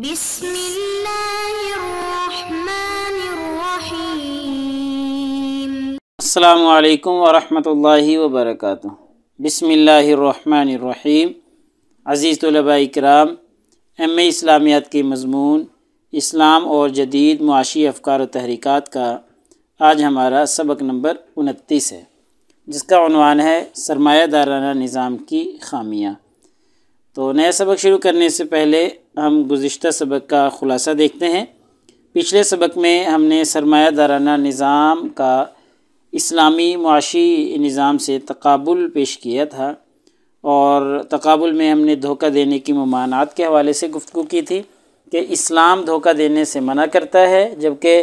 بسم اللہ الرحمن الرحیم السلام علیکم ورحمۃ اللہ وبرکاتہ بسم اللہ الرحمن الرحیم عزیز طلباء کرام ایم اسلامیات کے مضمون اسلام اور جدید معاشی افکار و تحریکات کا آج ہمارا سبق نمبر انتیس ہے جس کا عنوان ہے سرمایہ دارانہ نظام کی خامیہ تو نیا سبق شروع کرنے سے پہلے ہم گزشتہ سبق کا خلاصہ دیکھتے ہیں پچھلے سبق میں ہم نے سرمایہ دارانہ نظام کا اسلامی معاشی نظام سے تقابل پیش کیا تھا اور تقابل میں ہم نے دھوکہ دینے کی ممانعات کے حوالے سے گفتگو کی تھی کہ اسلام دھوکہ دینے سے منع کرتا ہے جبکہ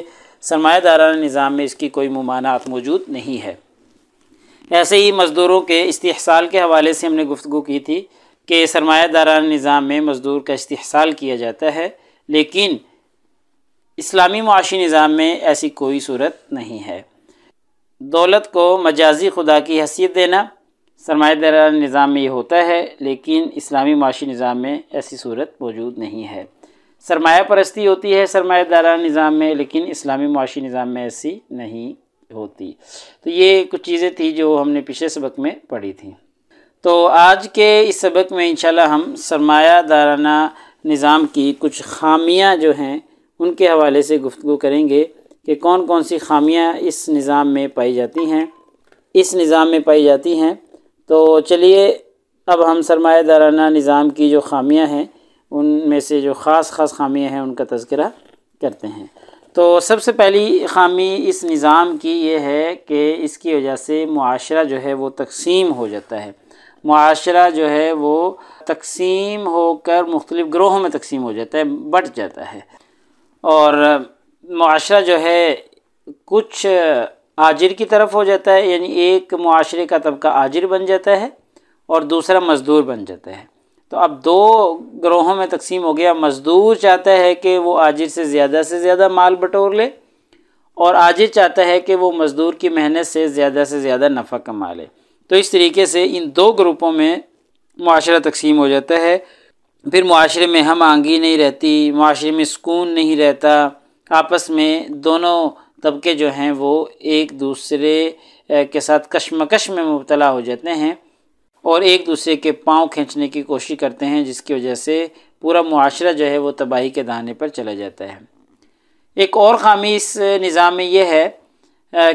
سرمایہ دارانہ نظام میں اس کی کوئی ممانعات موجود نہیں ہے ایسے ہی مزدوروں کے استحصال کے حوالے سے ہم نے گفتگو کی تھی کہ سرمایہ داران نظام میں مزدور کا استحصال کیا جاتا ہے لیکن اسلامی معاشی نظام میں ایسی کوئی صورت نہیں ہے دولت کو مجازی خدا کی حیثیت دینا سرمایہ داران نظام میں یہ ہوتا ہے لیکن اسلامی معاشی نظام میں ایسی صورت موجود نہیں ہے سرمایہ پرستی ہوتی ہے سرمایہ داران نظام میں لیکن اسلامی معاشی نظام میں ایسی نہیں ہوتی تو یہ کچھ چیزیں تھیں جو ہم نے پچھلے سبق میں پڑھی تھیں تو آج کے اس سبق میں انشاءاللہ ہم سرمایہ دارانہ نظام کی کچھ خامیاں جو ہیں ان کے حوالے سے گفتگو کریں گے کہ کون کون سی خامیاں اس نظام میں پائی جاتی ہیں اس نظام میں پائی جاتی ہیں تو چلیے اب ہم سرمایہ دارانہ نظام کی جو خامیاں ہیں ان میں سے جو خاص خاص خامیاں ہیں ان کا تذکرہ کرتے ہیں تو سب سے پہلی خامی اس نظام کی یہ ہے کہ اس کی وجہ سے معاشرہ جو ہے وہ تقسیم ہو جاتا ہے معاشرہ جو ہے وہ تقسیم ہو کر مختلف گروہوں میں تقسیم ہو جاتا ہے بٹ جاتا ہے اور معاشرہ جو ہے کچھ آجر کی طرف ہو جاتا ہے یعنی ایک معاشرے کا طبقہ آجر بن جاتا ہے اور دوسرا مزدور بن جاتا ہے تو اب دو گروہوں میں تقسیم ہو گیا مزدور چاہتا ہے کہ وہ آجر سے زیادہ سے زیادہ مال بٹور لے اور آجر چاہتا ہے کہ وہ مزدور کی محنت سے زیادہ سے زیادہ نفع کما لے تو اس طریقے سے ان دو گروپوں میں معاشرہ تقسیم ہو جاتا ہے پھر معاشرے میں ہم آنگی نہیں رہتی معاشرے میں سکون نہیں رہتا آپس میں دونوں طبقے جو ہیں وہ ایک دوسرے کے ساتھ کشمکش میں مبتلا ہو جاتے ہیں اور ایک دوسرے کے پاؤں کھینچنے کی کوشش کرتے ہیں جس کی وجہ سے پورا معاشرہ جو ہے وہ تباہی کے دہانے پر چلا جاتا ہے ایک اور خامی اس نظام میں یہ ہے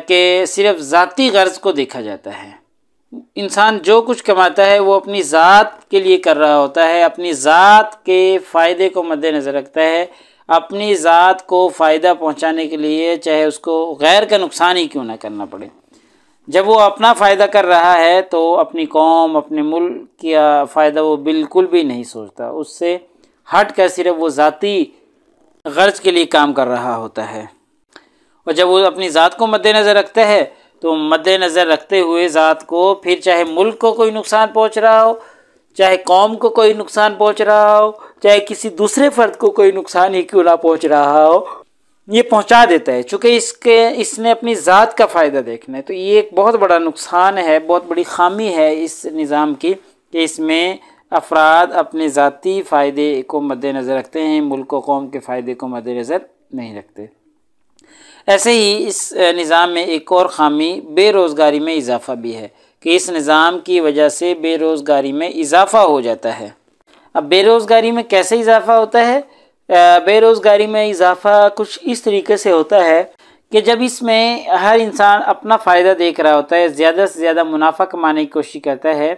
کہ صرف ذاتی غرض کو دیکھا جاتا ہے انسان جو کچھ کماتا ہے وہ اپنی ذات کے لیے کر رہا ہوتا ہے اپنی ذات کے فائدے کو مد نظر رکھتا ہے اپنی ذات کو فائدہ پہنچانے کے لیے چاہے اس کو غیر کا نقصان ہی کیوں نہ کرنا پڑے جب وہ اپنا فائدہ کر رہا ہے تو اپنی قوم اپنے ملک کا فائدہ وہ بالکل بھی نہیں سوچتا اس سے ہٹ کر صرف وہ ذاتی غرض کے لیے کام کر رہا ہوتا ہے اور جب وہ اپنی ذات کو مد نظر رکھتا ہے تو مد نظر رکھتے ہوئے ذات کو پھر چاہے ملک کو کوئی نقصان پہنچ رہا ہو چاہے قوم کو کوئی نقصان پہنچ رہا ہو چاہے کسی دوسرے فرد کو کوئی نقصان ہی کیوں نہ پہنچ رہا ہو یہ پہنچا دیتا ہے چونکہ اس کے اس نے اپنی ذات کا فائدہ دیکھنا ہے تو یہ ایک بہت بڑا نقصان ہے بہت بڑی خامی ہے اس نظام کی کہ اس میں افراد اپنے ذاتی فائدے کو مد نظر رکھتے ہیں ملک و قوم کے فائدے کو مد نظر نہیں رکھتے ایسے ہی اس نظام میں ایک اور خامی بے روزگاری میں اضافہ بھی ہے کہ اس نظام کی وجہ سے بے روزگاری میں اضافہ ہو جاتا ہے اب بے روزگاری میں کیسے اضافہ ہوتا ہے بے روزگاری میں اضافہ کچھ اس طریقے سے ہوتا ہے کہ جب اس میں ہر انسان اپنا فائدہ دیکھ رہا ہوتا ہے زیادہ سے زیادہ منافع کمانے کی کوشش کرتا ہے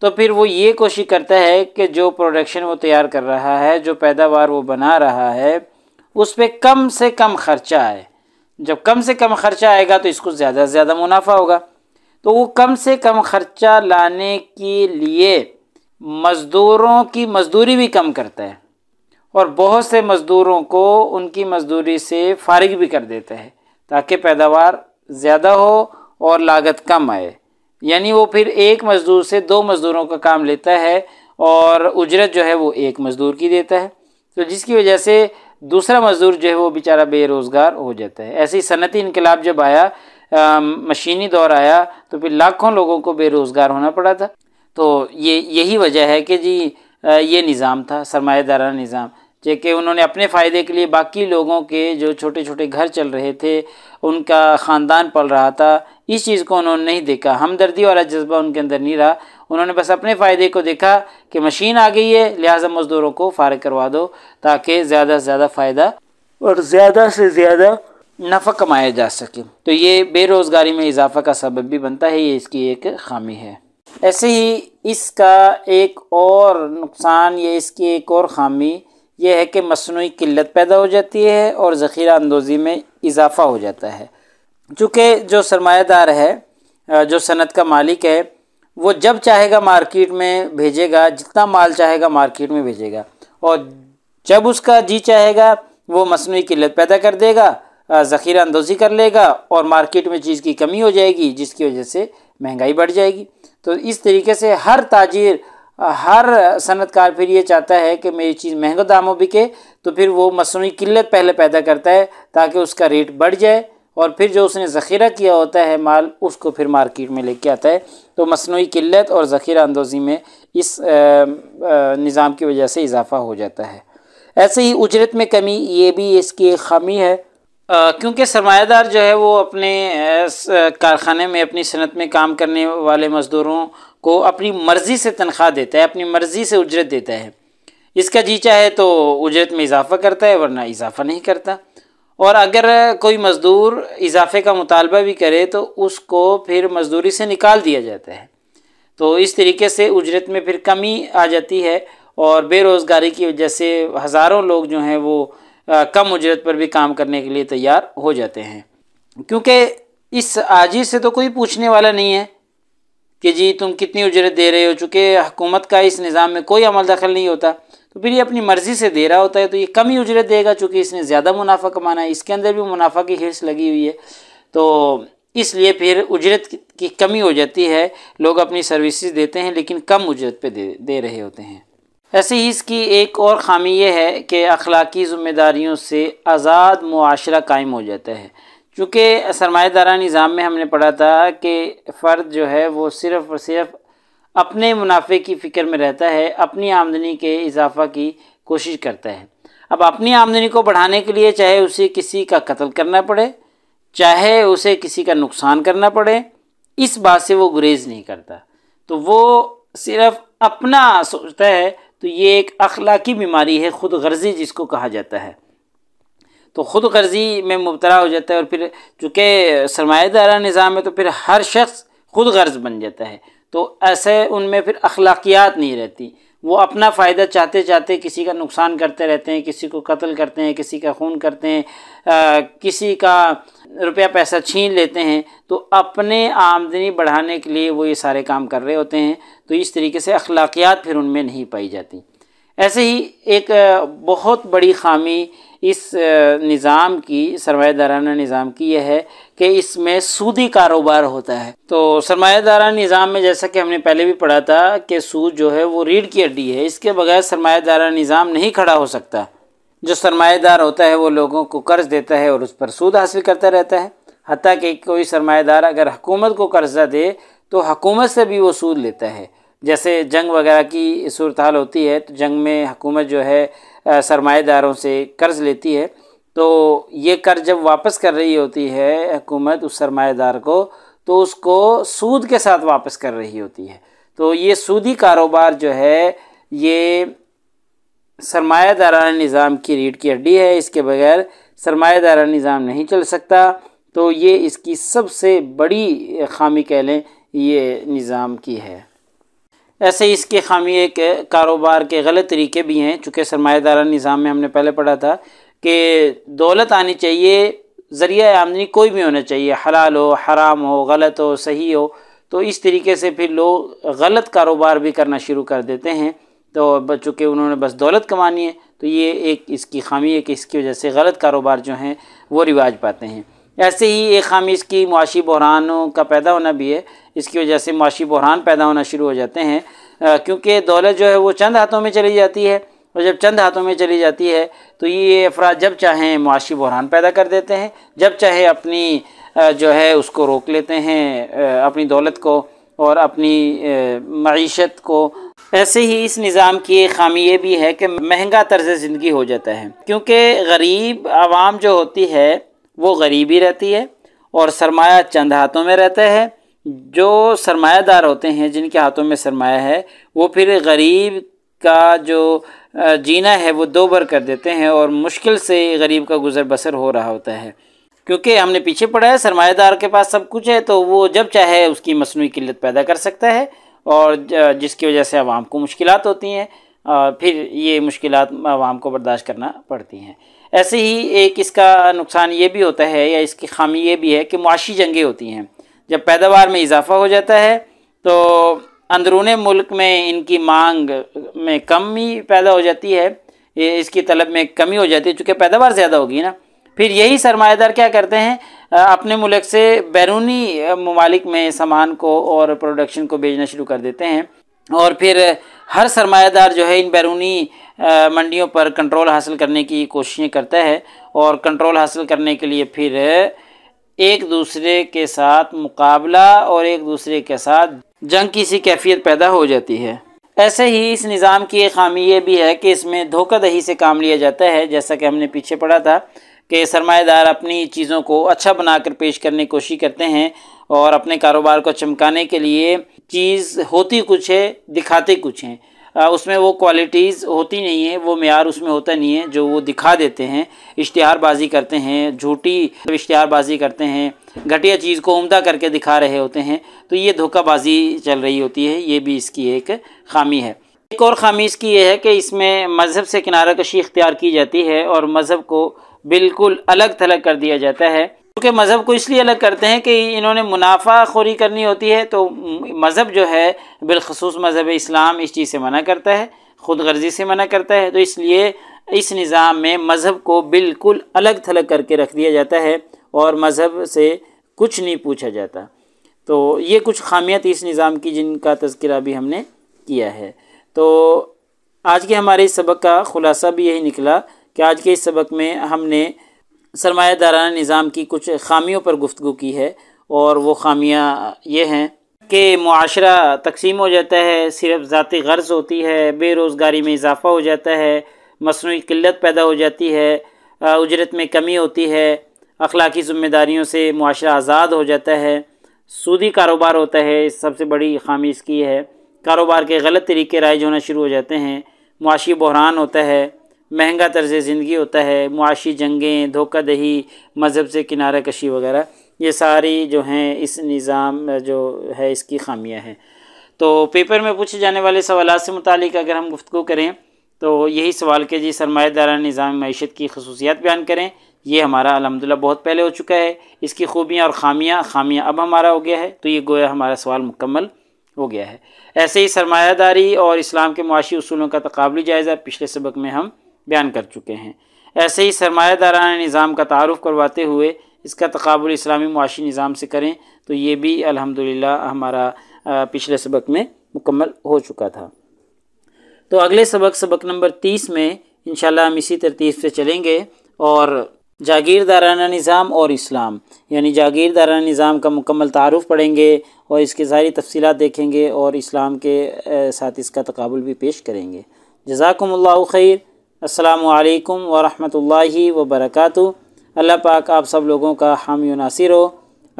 تو پھر وہ یہ کوشش کرتا ہے کہ جو پروڈکشن وہ تیار کر رہا ہے جو پیداوار وہ بنا رہا ہے اس پہ کم سے کم خرچہ آئے جب کم سے کم خرچہ آئے گا تو اس کو زیادہ سے زیادہ منافع ہوگا تو وہ کم سے کم خرچہ لانے کی لیے مزدوروں کی مزدوری بھی کم کرتا ہے اور بہت سے مزدوروں کو ان کی مزدوری سے فارغ بھی کر دیتا ہے تاکہ پیداوار زیادہ ہو اور لاگت کم آئے یعنی وہ پھر ایک مزدور سے دو مزدوروں کا کام لیتا ہے اور اجرت جو ہے وہ ایک مزدور کی دیتا ہے تو جس کی وجہ سے دوسرا مزدور جو ہے وہ بیچارہ بے روزگار ہو جاتا ہے ایسی صنعتی انقلاب جب آیا مشینی دور آیا تو پھر لاکھوں لوگوں کو بے روزگار ہونا پڑا تھا تو یہ یہی وجہ ہے کہ جی یہ نظام تھا سرمایہ دارانہ نظام کہ انہوں نے اپنے فائدے کے لیے باقی لوگوں کے جو چھوٹے چھوٹے گھر چل رہے تھے ان کا خاندان پل رہا تھا اس چیز کو انہوں نے نہیں دیکھا ہمدردی والا جذبہ ان کے اندر نہیں رہا انہوں نے بس اپنے فائدے کو دیکھا کہ مشین آ گئی ہے لہٰذا مزدوروں کو فارغ کروا دو تاکہ زیادہ سے زیادہ فائدہ اور زیادہ سے زیادہ نفع کمایا جا سکے تو یہ بے روزگاری میں اضافہ کا سبب بھی بنتا ہے یہ اس کی ایک خامی ہے ایسے ہی اس کا ایک اور نقصان یا اس کی ایک اور خامی یہ ہے کہ مصنوعی قلت پیدا ہو جاتی ہے اور ذخیرہ اندوزی میں اضافہ ہو جاتا ہے چونکہ جو سرمایہ دار ہے جو صنعت کا مالک ہے وہ جب چاہے گا مارکیٹ میں بھیجے گا جتنا مال چاہے گا مارکیٹ میں بھیجے گا اور جب اس کا جی چاہے گا وہ مصنوعی قلت پیدا کر دے گا ذخیرہ اندوزی کر لے گا اور مارکیٹ میں چیز کی کمی ہو جائے گی جس کی وجہ سے مہنگائی بڑھ جائے گی تو اس طریقے سے ہر تاجر ہر صنعت کار پھر یہ چاہتا ہے کہ میری چیز مہنگا داموں بکے تو پھر وہ مصنوعی قلت پہلے پیدا کرتا ہے تاکہ اس کا ریٹ بڑھ جائے اور پھر جو اس نے ذخیرہ کیا ہوتا ہے مال اس کو پھر مارکیٹ میں لے کے آتا ہے تو مصنوعی قلت اور ذخیرہ اندوزی میں اس نظام کی وجہ سے اضافہ ہو جاتا ہے ایسے ہی اجرت میں کمی یہ بھی اس کی ایک خامی ہے کیونکہ سرمایہ دار جو ہے وہ اپنے کارخانے میں اپنی صنعت میں کام کرنے والے مزدوروں کو اپنی مرضی سے تنخواہ دیتا ہے اپنی مرضی سے اجرت دیتا ہے اس کا جی ہے تو اجرت میں اضافہ کرتا ہے ورنہ اضافہ نہیں کرتا اور اگر کوئی مزدور اضافے کا مطالبہ بھی کرے تو اس کو پھر مزدوری سے نکال دیا جاتا ہے تو اس طریقے سے اجرت میں پھر کمی آ جاتی ہے اور بے روزگاری کی وجہ سے ہزاروں لوگ جو ہیں وہ کم اجرت پر بھی کام کرنے کے لیے تیار ہو جاتے ہیں کیونکہ اس عاجی سے تو کوئی پوچھنے والا نہیں ہے کہ جی تم کتنی اجرت دے رہے ہو چونکہ حکومت کا اس نظام میں کوئی عمل دخل نہیں ہوتا پھر یہ اپنی مرضی سے دے رہا ہوتا ہے تو یہ کم ہی اجرت دے گا چونکہ اس نے زیادہ منافع کمانا ہے اس کے اندر بھی منافع کی ہرس لگی ہوئی ہے تو اس لیے پھر اجرت کی کمی ہو جاتی ہے لوگ اپنی سروسز دیتے ہیں لیکن کم اجرت پہ دے رہے ہوتے ہیں ایسے ہی اس کی ایک اور خامی یہ ہے کہ اخلاقی ذمہ داریوں سے آزاد معاشرہ قائم ہو جاتا ہے چونکہ سرمایہ دارہ نظام میں ہم نے پڑھا تھا کہ فرد جو ہے وہ صرف اور صرف اپنے منافع کی فکر میں رہتا ہے اپنی آمدنی کے اضافہ کی کوشش کرتا ہے اب اپنی آمدنی کو بڑھانے کے لیے چاہے اسے کسی کا قتل کرنا پڑے چاہے اسے کسی کا نقصان کرنا پڑے اس بات سے وہ گریز نہیں کرتا تو وہ صرف اپنا سوچتا ہے تو یہ ایک اخلاقی بیماری ہے خود غرضی جس کو کہا جاتا ہے تو خود غرضی میں مبتلا ہو جاتا ہے اور پھر چونکہ سرمایہ دارہ نظام ہے تو پھر ہر شخص خود غرض بن جاتا ہے تو ایسے ان میں پھر اخلاقیات نہیں رہتی وہ اپنا فائدہ چاہتے چاہتے کسی کا نقصان کرتے رہتے ہیں کسی کو قتل کرتے ہیں کسی کا خون کرتے ہیں کسی کا روپیہ پیسہ چھین لیتے ہیں تو اپنے آمدنی بڑھانے کے لیے وہ یہ سارے کام کر رہے ہوتے ہیں تو اس طریقے سے اخلاقیات پھر ان میں نہیں پائی جاتی ایسے ہی ایک بہت بڑی خامی اس نظام کی سرمایہ دارانہ نظام کی یہ ہے کہ اس میں سودی کاروبار ہوتا ہے تو سرمایہ دارانہ نظام میں جیسا کہ ہم نے پہلے بھی پڑھا تھا کہ سود جو ہے وہ ریڑھ کی اڈی ہے اس کے بغیر سرمایہ دارانہ نظام نہیں کھڑا ہو سکتا جو سرمایہ دار ہوتا ہے وہ لوگوں کو قرض دیتا ہے اور اس پر سود حاصل کرتا رہتا ہے حتیٰ کہ کوئی سرمایہ دار اگر حکومت کو قرضہ دے تو حکومت سے بھی وہ سود لیتا ہے جیسے جنگ وغیرہ کی صورتحال ہوتی ہے تو جنگ میں حکومت جو ہے سرمایہ داروں سے قرض لیتی ہے تو یہ قرض جب واپس کر رہی ہوتی ہے حکومت اس سرمایہ دار کو تو اس کو سود کے ساتھ واپس کر رہی ہوتی ہے تو یہ سودی کاروبار جو ہے یہ سرمایہ داران نظام کی ریٹ کی اڈی ہے اس کے بغیر سرمایہ دارانہ نظام نہیں چل سکتا تو یہ اس کی سب سے بڑی خامی کہہ لیں یہ نظام کی ہے ایسے ہی اس کے خامی ایک کاروبار کے غلط طریقے بھی ہیں چونکہ سرمایہ دارہ نظام میں ہم نے پہلے پڑھا تھا کہ دولت آنی چاہیے ذریعہ آمدنی کوئی بھی ہونا چاہیے حلال ہو حرام ہو غلط ہو صحیح ہو تو اس طریقے سے پھر لوگ غلط کاروبار بھی کرنا شروع کر دیتے ہیں تو چونکہ انہوں نے بس دولت کمانی ہے تو یہ ایک اس کی خامی ہے کہ اس کی وجہ سے غلط کاروبار جو ہیں وہ رواج پاتے ہیں ایسے ہی ایک خامی اس کی معاشی بحرانوں کا پیدا ہونا بھی ہے اس کی وجہ سے معاشی بحران پیدا ہونا شروع ہو جاتے ہیں کیونکہ دولت جو ہے وہ چند ہاتھوں میں چلی جاتی ہے اور جب چند ہاتھوں میں چلی جاتی ہے تو یہ افراد جب چاہیں معاشی بحران پیدا کر دیتے ہیں جب چاہے اپنی جو ہے اس کو روک لیتے ہیں اپنی دولت کو اور اپنی معیشت کو ایسے ہی اس نظام کی خامی یہ بھی ہے کہ مہنگا طرز زندگی ہو جاتا ہے کیونکہ غریب عوام جو ہوتی ہے وہ غریب ہی رہتی ہے اور سرمایہ چند ہاتھوں میں رہتا ہے جو سرمایہ دار ہوتے ہیں جن کے ہاتھوں میں سرمایہ ہے وہ پھر غریب کا جو جینا ہے وہ بر کر دیتے ہیں اور مشکل سے غریب کا گزر بسر ہو رہا ہوتا ہے کیونکہ ہم نے پیچھے پڑھا ہے سرمایہ دار کے پاس سب کچھ ہے تو وہ جب چاہے اس کی مصنوعی قلت پیدا کر سکتا ہے اور جس کی وجہ سے عوام کو مشکلات ہوتی ہیں پھر یہ مشکلات عوام کو برداشت کرنا پڑتی ہیں ایسے ہی ایک اس کا نقصان یہ بھی ہوتا ہے یا اس کی خامی یہ بھی ہے کہ معاشی جنگیں ہوتی ہیں جب پیداوار میں اضافہ ہو جاتا ہے تو اندرون ملک میں ان کی مانگ میں کم ہی پیدا ہو جاتی ہے اس کی طلب میں کمی ہو جاتی ہے چونکہ پیداوار زیادہ ہوگی نا پھر یہی سرمایہ دار کیا کرتے ہیں اپنے ملک سے بیرونی ممالک میں سامان کو اور پروڈکشن کو بیچنا شروع کر دیتے ہیں اور پھر ہر سرمایہ دار جو ہے ان بیرونی منڈیوں پر کنٹرول حاصل کرنے کی کوششیں کرتا ہے اور کنٹرول حاصل کرنے کے لیے پھر ایک دوسرے کے ساتھ مقابلہ اور ایک دوسرے کے ساتھ جنگ کی سی کیفیت پیدا ہو جاتی ہے ایسے ہی اس نظام کی ایک خامی یہ بھی ہے کہ اس میں دھوکہ دہی سے کام لیا جاتا ہے جیسا کہ ہم نے پیچھے پڑھا تھا کہ سرمایہ دار اپنی چیزوں کو اچھا بنا کر پیش کرنے کی کوشش کرتے ہیں اور اپنے کاروبار کو چمکانے کے لیے چیز ہوتی کچھ ہے دکھاتے کچھ ہیں اس میں وہ کوالٹیز ہوتی نہیں ہیں وہ معیار اس میں ہوتا نہیں ہے جو وہ دکھا دیتے ہیں اشتہار بازی کرتے ہیں جھوٹی اشتہار بازی کرتے ہیں گھٹیا چیز کو عمدہ کر کے دکھا رہے ہوتے ہیں تو یہ دھوکہ بازی چل رہی ہوتی ہے یہ بھی اس کی ایک خامی ہے ایک اور خامی اس کی یہ ہے کہ اس میں مذہب سے کنارہ کشی اختیار کی جاتی ہے اور مذہب کو بالکل الگ تھلگ کر دیا جاتا ہے کیونکہ مذہب کو اس لیے الگ کرتے ہیں کہ انہوں نے منافع خوری کرنی ہوتی ہے تو مذہب جو ہے بالخصوص مذہب اسلام اس چیز سے منع کرتا ہے خود غرضی سے منع کرتا ہے تو اس لیے اس نظام میں مذہب کو بالکل الگ تھلگ کر کے رکھ دیا جاتا ہے اور مذہب سے کچھ نہیں پوچھا جاتا تو یہ کچھ خامیت اس نظام کی جن کا تذکرہ بھی ہم نے کیا ہے تو آج کے ہمارے اس سبق کا خلاصہ بھی یہی نکلا کہ آج کے اس سبق میں ہم نے سرمایہ دارانہ نظام کی کچھ خامیوں پر گفتگو کی ہے اور وہ خامیاں یہ ہیں کہ معاشرہ تقسیم ہو جاتا ہے صرف ذاتی غرض ہوتی ہے بے روزگاری میں اضافہ ہو جاتا ہے مصنوعی قلت پیدا ہو جاتی ہے اجرت میں کمی ہوتی ہے اخلاقی ذمہ داریوں سے معاشرہ آزاد ہو جاتا ہے سودی کاروبار ہوتا ہے سب سے بڑی خامی اس کی ہے کاروبار کے غلط طریقے رائج ہونا شروع ہو جاتے ہیں معاشی بحران ہوتا ہے مہنگا طرز زندگی ہوتا ہے معاشی جنگیں دھوکہ دہی مذہب سے کنارہ کشی وغیرہ یہ ساری جو ہیں اس نظام جو ہے اس کی خامیاں ہیں تو پیپر میں پوچھے جانے والے سوالات سے متعلق اگر ہم گفتگو کریں تو یہی سوال کہ جی سرمایہ دارہ نظام معیشت کی خصوصیات بیان کریں یہ ہمارا الحمدللہ بہت پہلے ہو چکا ہے اس کی خوبیاں اور خامیاں خامیاں اب ہمارا ہو گیا ہے تو یہ گویا ہمارا سوال مکمل ہو گیا ہے ایسے ہی سرمایہ داری اور اسلام کے معاشی اصولوں کا تقابلی جائزہ پچھلے سبق میں ہم بیان کر چکے ہیں ایسے ہی سرمایہ دارانہ نظام کا تعارف کرواتے ہوئے اس کا تقابل اسلامی معاشی نظام سے کریں تو یہ بھی الحمد ہمارا پچھلے سبق میں مکمل ہو چکا تھا تو اگلے سبق سبق نمبر تیس میں انشاءاللہ ہم اسی ترتیب سے چلیں گے اور جاگیردارانہ نظام اور اسلام یعنی جاگیردارانہ نظام کا مکمل تعارف پڑھیں گے اور اس کے ظاہری تفصیلات دیکھیں گے اور اسلام کے ساتھ اس کا تقابل بھی پیش کریں گے جزاکم اللہ خیر السلام علیکم ورحمۃ اللہ وبرکاتہ اللہ پاک آپ سب لوگوں کا حامی و ناصر ہو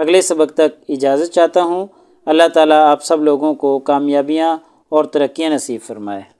اگلے سبق تک اجازت چاہتا ہوں اللہ تعالیٰ آپ سب لوگوں کو کامیابیاں اور ترقیاں نصیب فرمائے